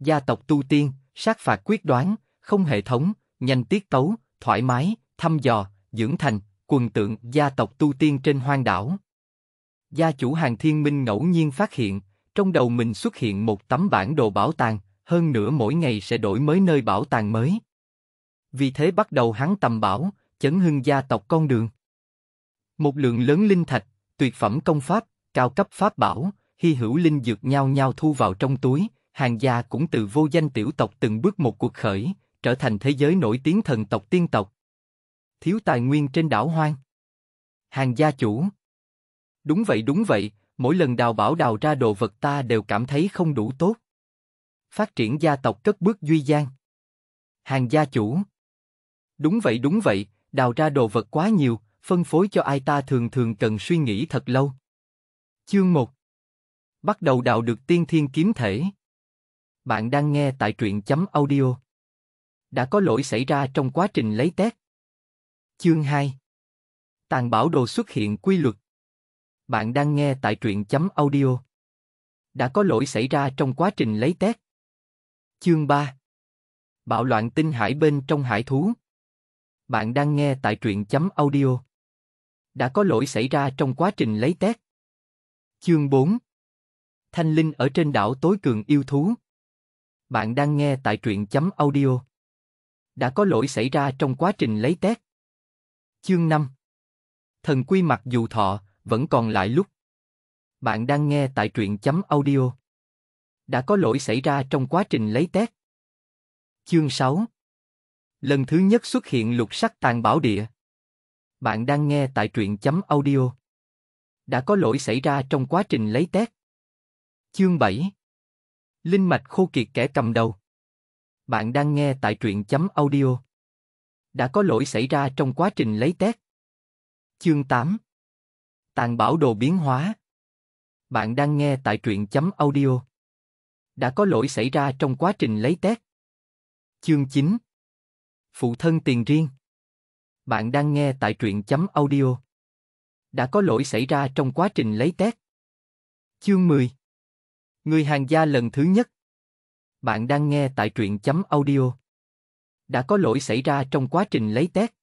gia tộc tu tiên, sát phạt quyết đoán, không hệ thống, nhanh tiết tấu, thoải mái, thăm dò, dưỡng thành, quần tượng gia tộc tu tiên trên hoang đảo. Gia chủ hàng thiên minh ngẫu nhiên phát hiện, trong đầu mình xuất hiện một tấm bản đồ bảo tàng, hơn nữa mỗi ngày sẽ đổi mới nơi bảo tàng mới. Vì thế bắt đầu hắn tầm bảo, chấn hưng gia tộc con đường. Một lượng lớn linh thạch, tuyệt phẩm công pháp, cao cấp pháp bảo, hy hữu linh dược nhau nhau thu vào trong túi, hàng gia cũng từ vô danh tiểu tộc từng bước một cuộc khởi, trở thành thế giới nổi tiếng thần tộc tiên tộc. Thiếu tài nguyên trên đảo hoang. Hàng gia chủ. Đúng vậy đúng vậy, mỗi lần đào bảo đào ra đồ vật ta đều cảm thấy không đủ tốt. Phát triển gia tộc cất bước duy gian. Hàng gia chủ. Đúng vậy đúng vậy, đào ra đồ vật quá nhiều, phân phối cho ai ta thường thường cần suy nghĩ thật lâu. Chương 1 Bắt đầu đào được tiên thiên kiếm thể. Bạn đang nghe tại truyện chấm audio. Đã có lỗi xảy ra trong quá trình lấy test. Chương 2 Tàn bảo đồ xuất hiện quy luật. Bạn đang nghe tại truyện chấm audio. Đã có lỗi xảy ra trong quá trình lấy test. Chương 3 Bạo loạn tinh hải bên trong hải thú. Bạn đang nghe tại truyện chấm audio. Đã có lỗi xảy ra trong quá trình lấy test. Chương 4 Thanh Linh ở trên đảo tối cường yêu thú bạn đang nghe tại truyện chấm audio. Đã có lỗi xảy ra trong quá trình lấy test. Chương 5 Thần quy mặc dù thọ, vẫn còn lại lúc. Bạn đang nghe tại truyện chấm audio. Đã có lỗi xảy ra trong quá trình lấy test. Chương 6 Lần thứ nhất xuất hiện lục sắc tàn bảo địa. Bạn đang nghe tại truyện chấm audio. Đã có lỗi xảy ra trong quá trình lấy test. Chương 7 Linh mạch khô kiệt kẻ cầm đầu. Bạn đang nghe tại truyện chấm audio. Đã có lỗi xảy ra trong quá trình lấy test. Chương 8 Tàn bảo đồ biến hóa Bạn đang nghe tại truyện chấm audio. Đã có lỗi xảy ra trong quá trình lấy test. Chương 9 Phụ thân tiền riêng Bạn đang nghe tại truyện chấm audio. Đã có lỗi xảy ra trong quá trình lấy test. Chương 10 Người hàng gia lần thứ nhất. Bạn đang nghe tại truyện chấm audio. Đã có lỗi xảy ra trong quá trình lấy test.